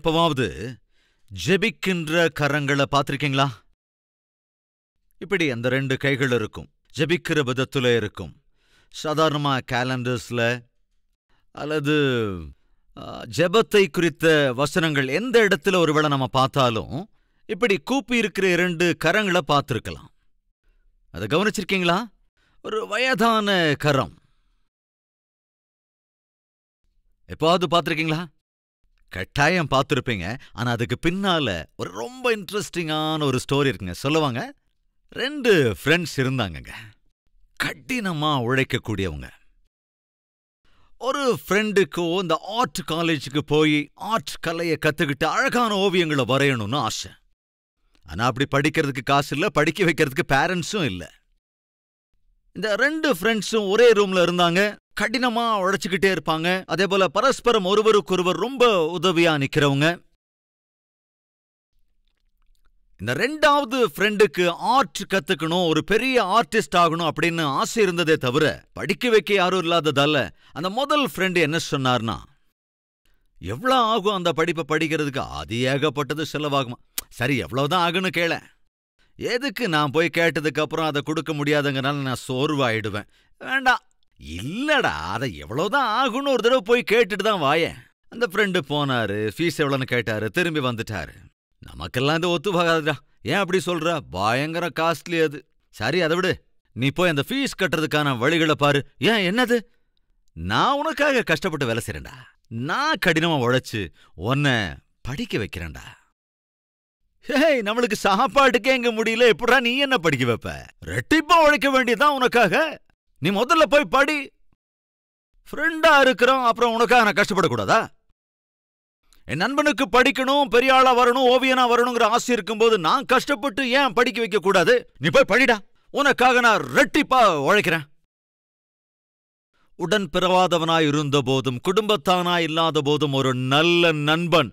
எப்பவாவது ஜெபிக்கின்ற கரங்களை பார்த்துருக்கீங்களா இப்படி அந்த ரெண்டு கைகள் இருக்கும் ஜெபிக்கிற விதத்தில் இருக்கும் சாதாரணமாக கேலண்டர்ஸில் அல்லது ஜெபத்தை குறித்த வசனங்கள் எந்த இடத்துல ஒருவேளை நம்ம பார்த்தாலும் இப்படி கூப்பி இருக்கிற இரண்டு கரங்களை பார்த்துருக்கலாம் அதை கவனிச்சிருக்கீங்களா ஒரு வயதான கரம் எப்பாவது பார்த்துருக்கீங்களா கட்டாயம் பார்த்துருப்பீங்க ஆனால் அதுக்கு பின்னால் ஒரு ரொம்ப இன்ட்ரெஸ்டிங்கான ஒரு ஸ்டோரி இருக்குங்க சொல்லுவாங்க ரெண்டு ஃப்ரெண்ட்ஸ் இருந்தாங்கங்க கடினமாக உழைக்கக்கூடியவங்க ஒரு ஃப்ரெண்டுக்கோ இந்த ஆர்ட் காலேஜுக்கு போய் ஆர்ட் கலையை கற்றுக்கிட்டு அழகான ஓவியங்களை வரையணும்னு ஆசை ஆனால் அப்படி படிக்கிறதுக்கு காசு இல்லை படிக்க வைக்கிறதுக்கு பேரண்ட்ஸும் இல்லை இந்த ரெண்டு ஃப்ரெண்ட்ஸும் ஒரே ரூமில் இருந்தாங்க கடினமா உழைச்சுக்கிட்டே இருப்பாங்க அதே போல பரஸ்பரம் ஒருவருக்கொருவர் ரொம்ப உதவியா நிக்கிறவங்க இந்த ரெண்டாவது ஃப்ரெண்டுக்கு ஆர்ட் கத்துக்கணும் ஒரு பெரிய ஆர்டிஸ்ட் ஆகணும் அப்படின்னு ஆசை இருந்ததே தவிர படிக்க வைக்க யாரும் இல்லாததால அந்த முதல் ஃப்ரெண்டு என்ன சொன்னார்னா எவ்வளோ ஆகும் அந்த படிப்பை படிக்கிறதுக்கு அது ஏகப்பட்டது செலவாகுமா சரி எவ்வளோதான் ஆகுன்னு கேள எதுக்கு நான் போய் கேட்டதுக்கு அப்புறம் அதை கொடுக்க முடியாதுங்கிறனால நான் சோர்வாயிடுவேன் வேண்டாம் இல்லடா அதை எவ்வளோதான் ஆகும்னு ஒரு தடவை போய் கேட்டுட்டு தான் வாயேன் அந்த ஃப்ரெண்டு போனாரு ஃபீஸ் எவ்வளோன்னு கேட்டாரு திரும்பி வந்துட்டாரு நமக்கெல்லாம் இது ஒத்துவாகாதுடா ஏன் அப்படி சொல்ற பயங்கர காஸ்ட்லி அது சரி அதை விடு நீ போய் அந்த ஃபீஸ் கட்டுறதுக்கான வழிகளை பாரு ஏன் என்னது நான் உனக்காக கஷ்டப்பட்டு வேலை செய்யறேன்டா நான் கடினமா உழைச்சு உன்னை படிக்க வைக்கிறேன்டா ஹேய் நம்மளுக்கு சாப்பாட்டுக்கே எங்க முடியல எப்படா நீ என்ன படிக்க வைப்ப ரெட்டிப்பா உழைக்க வேண்டியதான் உனக்காக நீ முதல்ல போய் படி ஃப்ரெண்டா இருக்கிறோம் அப்புறம் உனக்காக நான் கஷ்டப்படக்கூடாதா என் நண்பனுக்கு படிக்கணும் பெரிய ஆளா வரணும் ஓவியனா வரணுங்கிற ஆசை இருக்கும்போது நான் கஷ்டப்பட்டு ஏன் படிக்க வைக்க கூடாது நீ போய் படிடா உனக்காக நான் ரெட்டிப்பா உழைக்கிறேன் உடன் பிறவாதவனாய் இருந்த போதும் குடும்பத்தானாய் இல்லாத போதும் ஒரு நல்ல நண்பன்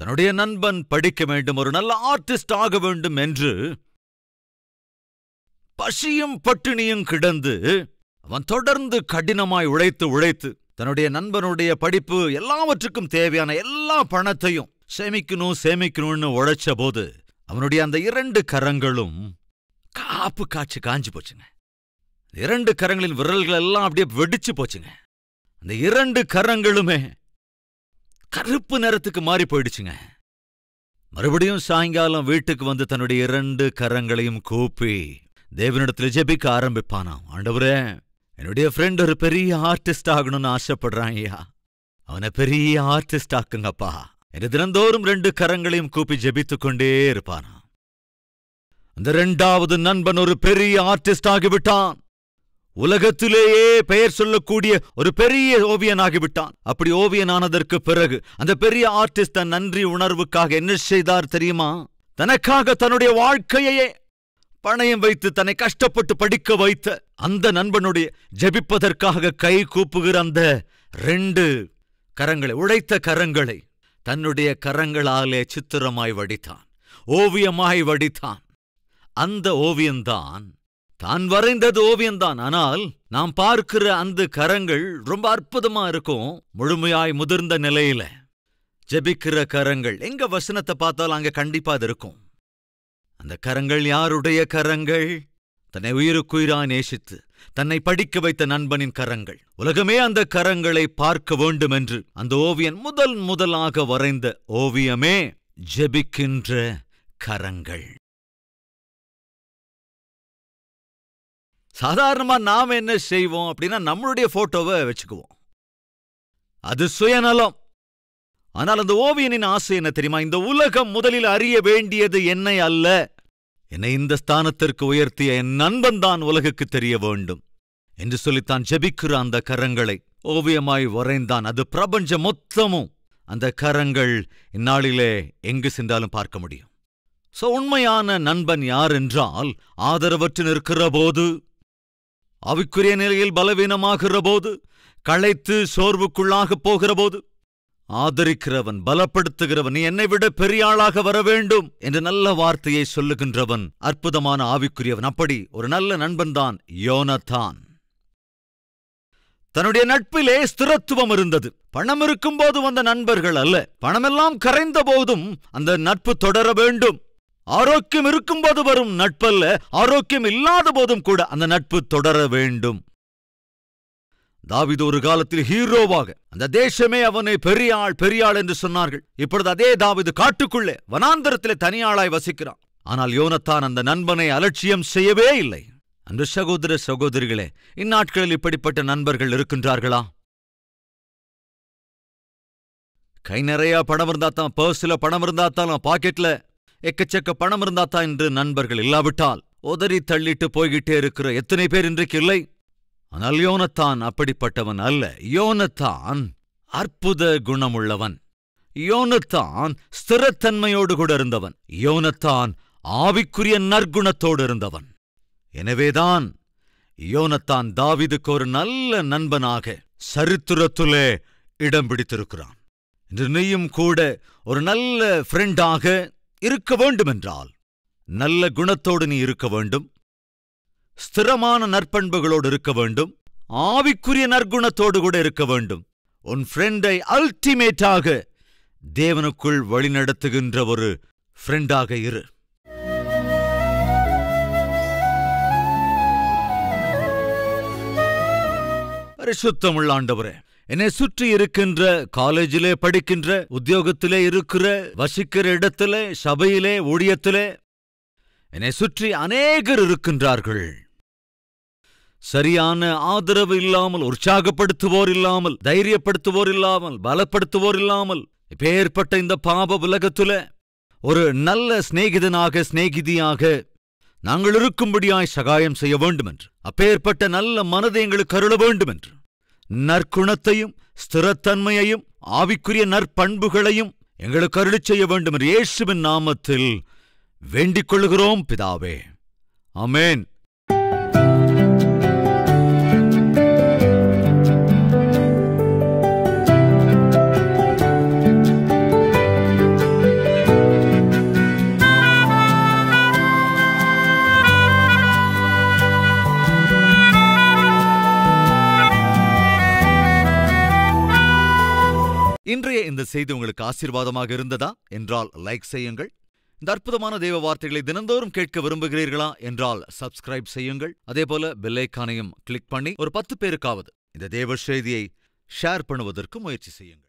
தன்னுடைய நண்பன் படிக்க வேண்டும் ஒரு நல்ல ஆர்டிஸ்ட் ஆக வேண்டும் என்று பசியும் பட்டினியும் கிடந்து அவன் தொடர்ந்து கடினமாய் உழைத்து உழைத்து தன்னுடைய நண்பனுடைய படிப்பு எல்லாவற்றுக்கும் தேவையான எல்லா பணத்தையும் சேமிக்கணும் சேமிக்கணும்னு உழைச்ச போது அவனுடைய அந்த இரண்டு கரங்களும் காப்பு காய்ச்சி காஞ்சி போச்சுங்க இரண்டு கரங்களின் விரல்கள் எல்லாம் அப்படியே வெடிச்சு போச்சுங்க அந்த இரண்டு கரங்களுமே கருப்பு நிறத்துக்கு மாறி போயிடுச்சுங்க மறுபடியும் சாயங்காலம் வீட்டுக்கு வந்து தன்னுடைய இரண்டு கரங்களையும் கூப்பி தேவனிடத்தில் ஜெபிக்க ஆரம்பிப்பானாம் ஆண்டவரே என்னுடைய ஃப்ரெண்ட் ஒரு பெரிய ஆர்டிஸ்ட் ஆகணும்னு ஆசைப்படுறான் ஐயா அவனை பெரிய ஆர்டிஸ்ட் ஆக்குங்கப்பா என்று தினந்தோறும் ரெண்டு கரங்களையும் கூப்பி ஜெபித்துக் கொண்டே இருப்பானா அந்த ரெண்டாவது நண்பன் ஒரு பெரிய ஆர்டிஸ்ட் ஆகிவிட்டான் உலகத்திலேயே பெயர் சொல்லக்கூடிய ஒரு பெரிய ஓவியன் ஆகிவிட்டான் அப்படி ஓவியனானதற்கு பிறகு அந்த பெரிய ஆர்டிஸ்ட் தன் நன்றி உணர்வுக்காக என்ன செய்தார் தெரியுமா தனக்காக தன்னுடைய வாழ்க்கையே பணயம் வைத்து தன்னை கஷ்டப்பட்டு படிக்க வைத்த அந்த நண்பனுடைய ஜபிப்பதற்காக கை கூப்புகிற அந்த ரெண்டு கரங்களை உழைத்த கரங்களை தன்னுடைய கரங்களாலே சித்திரமாய் வடித்தான் ஓவியமாய் வடித்தான் அந்த ஓவியம்தான் தான் வரைந்தது ஓவியம்தான் ஆனால் நாம் பார்க்கிற அந்த கரங்கள் ரொம்ப அற்புதமா இருக்கும் முழுமையாய் முதிர்ந்த நிலையில ஜெபிக்கிற கரங்கள் எங்க வசனத்தை பார்த்தாலும் அங்க கண்டிப்பா அது இருக்கும் அந்த கரங்கள் யாருடைய கரங்கள் தன்னை உயிருக்குயிரா நேசித்து தன்னை படிக்க வைத்த நண்பனின் கரங்கள் உலகமே அந்த கரங்களை பார்க்க வேண்டும் என்று அந்த ஓவியன் முதல் முதலாக வரைந்த ஓவியமே ஜெபிக்கின்ற கரங்கள் சாதாரணமா நாம் என்ன செய்வோம் அப்படின்னா நம்மளுடைய போட்டோவை வச்சுக்குவோம் அது சுயநலம் ஆனால் அந்த ஓவியனின் ஆசை என்ன தெரியுமா இந்த உலகம் முதலில் அறிய வேண்டியது என்னை அல்ல என்னை இந்த ஸ்தானத்திற்கு உயர்த்திய என் நண்பன் தான் உலகுக்கு தெரிய வேண்டும் என்று சொல்லித்தான் ஜெபிக்கிற அந்த கரங்களை ஓவியமாய் வரைந்தான் அது பிரபஞ்ச மொத்தமும் அந்த கரங்கள் இந்நாளிலே எங்கு சென்றாலும் பார்க்க முடியும் சோ உண்மையான நண்பன் யார் என்றால் ஆதரவற்று நிற்கிற போது அவிக்குரிய நிலையில் பலவீனமாகிற போது களைத்து சோர்வுக்குள்ளாகப் போகிற போது ஆதரிக்கிறவன் பலப்படுத்துகிறவன் நீ என்னை விட பெரிய ஆளாக வர வேண்டும் என்று நல்ல வார்த்தையை சொல்லுகின்றவன் அற்புதமான ஆவிக்குரியவன் அப்படி ஒரு நல்ல நண்பன்தான் யோனத்தான் தன்னுடைய நட்பிலே ஸ்திரத்துவம் இருந்தது பணம் இருக்கும்போது வந்த நண்பர்கள் அல்ல பணமெல்லாம் கரைந்த போதும் அந்த நட்பு தொடர வேண்டும் ஆரோக்கியம் இருக்கும்போது வரும் நட்பல்ல ஆரோக்கியம் இல்லாத போதும் கூட அந்த நட்பு தொடர வேண்டும் தாவிது ஒரு காலத்தில் ஹீரோவாக அந்த தேசமே அவனை பெரிய ஆள் என்று சொன்னார்கள் இப்பொழுது அதே தாவிது காட்டுக்குள்ளே வனாந்தரத்திலே தனியாளாய் வசிக்கிறான் ஆனால் யோனத்தான் அந்த நண்பனை அலட்சியம் செய்யவே இல்லை அன்று சகோதர சகோதரிகளே இந்நாட்களில் இப்படிப்பட்ட நண்பர்கள் இருக்கின்றார்களா கை நிறையா பணம் இருந்தாத்தான் தான் பர்ஸில் பணம் இருந்தாத்தான் பாக்கெட்ல எக்கச்சக்க பணம் இருந்தாத்தான் என்று நண்பர்கள் இல்லாவிட்டால் உதறி தள்ளிட்டு போய்கிட்டே இருக்கிற எத்தனை பேர் இன்றைக்கு இல்லை ஆனால் யோனத்தான் அப்படிப்பட்டவன் அல்ல யோனத்தான் அற்புத குணமுள்ளவன் யோனத்தான் ஸ்திரத்தன்மையோடு கூட இருந்தவன் யோனத்தான் ஆவிக்குரிய நற்குணத்தோடு இருந்தவன் எனவேதான் யோனத்தான் தாவிதுக்கு ஒரு நல்ல நண்பனாக சரித்திரத்துலே இடம் பிடித்திருக்கிறான் இன்று நீயும் கூட ஒரு நல்ல ஃப்ரெண்டாக இருக்க வேண்டுமென்றால் நல்ல குணத்தோடு நீ இருக்க வேண்டும் ஸ்திரமான நற்பண்புகளோடு இருக்க வேண்டும் ஆவிக்குரிய நற்குணத்தோடு கூட இருக்க வேண்டும் உன் ஃப்ரெண்டை அல்டிமேட்டாக தேவனுக்குள் வழிநடத்துகின்ற ஒரு ஃப்ரெண்டாக இரு பரிசுத்தமுள்ள ஆண்டவரே என்னை சுற்றி இருக்கின்ற காலேஜிலே படிக்கின்ற உத்தியோகத்திலே இருக்கிற வசிக்கிற இடத்திலே சபையிலே ஊழியத்திலே என்னை சுற்றி அநேகர் இருக்கின்றார்கள் சரியான ஆதரவு இல்லாமல் உற்சாகப்படுத்துவோர் இல்லாமல் தைரியப்படுத்துவோர் இல்லாமல் பலப்படுத்துவோர் இல்லாமல் இப்பேற்பட்ட இந்த பாப உலகத்துல ஒரு நல்ல சிநேகிதனாக சிநேகிதியாக நாங்கள் இருக்கும்படியாய் சகாயம் செய்ய வேண்டும் என்று அப்பேற்பட்ட நல்ல மனதை எங்களுக்கு அருள வேண்டும் என்று நற்குணத்தையும் ஸ்திரத்தன்மையையும் ஆவிக்குரிய நற்பண்புகளையும் எங்களுக்கு அருளி செய்ய வேண்டும் என்று இயேசுவின் நாமத்தில் வேண்டிக் கொள்கிறோம் பிதாவே அமேன் இன்றைய இந்த செய்தி உங்களுக்கு ஆசீர்வாதமாக இருந்ததா என்றால் லைக் செய்யுங்கள் இந்த அற்புதமான தெய்வ வார்த்தைகளை தினந்தோறும் கேட்க விரும்புகிறீர்களா என்றால் சப்ஸ்கிரைப் செய்யுங்கள் அதே போல பெல்லைக்கானையும் கிளிக் பண்ணி ஒரு பத்து பேருக்காவது இந்த தேவ செய்தியை ஷேர் பண்ணுவதற்கு முயற்சி செய்யுங்கள்